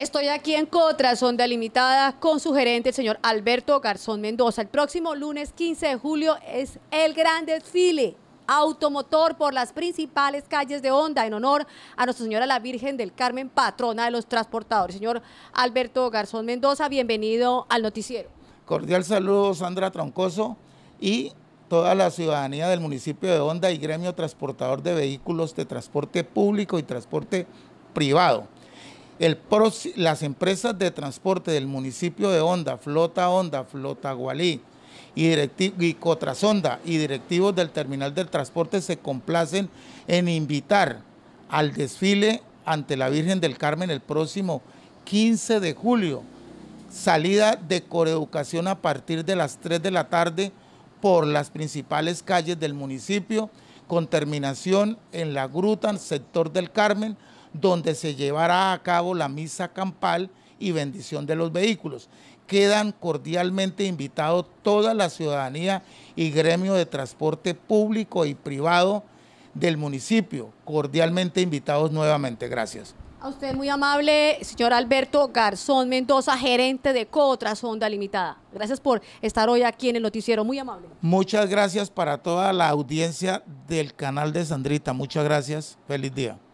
Estoy aquí en Onda Limitada, con su gerente, el señor Alberto Garzón Mendoza. El próximo lunes 15 de julio es el gran desfile automotor por las principales calles de Onda, en honor a Nuestra Señora la Virgen del Carmen, patrona de los transportadores. Señor Alberto Garzón Mendoza, bienvenido al noticiero. Cordial saludo, Sandra Troncoso, y toda la ciudadanía del municipio de Onda y gremio transportador de vehículos de transporte público y transporte privado las empresas de transporte del municipio de Honda, Flota Honda, Flota Gualí y, Cotras Cotrasonda y directivos del Terminal del Transporte se complacen en invitar al desfile ante la Virgen del Carmen el próximo 15 de julio. Salida de coreducación a partir de las 3 de la tarde por las principales calles del municipio con terminación en la gruta, sector del Carmen, donde se llevará a cabo la misa campal y bendición de los vehículos. Quedan cordialmente invitados toda la ciudadanía y gremio de transporte público y privado del municipio. Cordialmente invitados nuevamente. Gracias. A usted muy amable, señor Alberto Garzón Mendoza, gerente de Cotras Honda Limitada. Gracias por estar hoy aquí en el noticiero, muy amable. Muchas gracias para toda la audiencia del canal de Sandrita. Muchas gracias. Feliz día.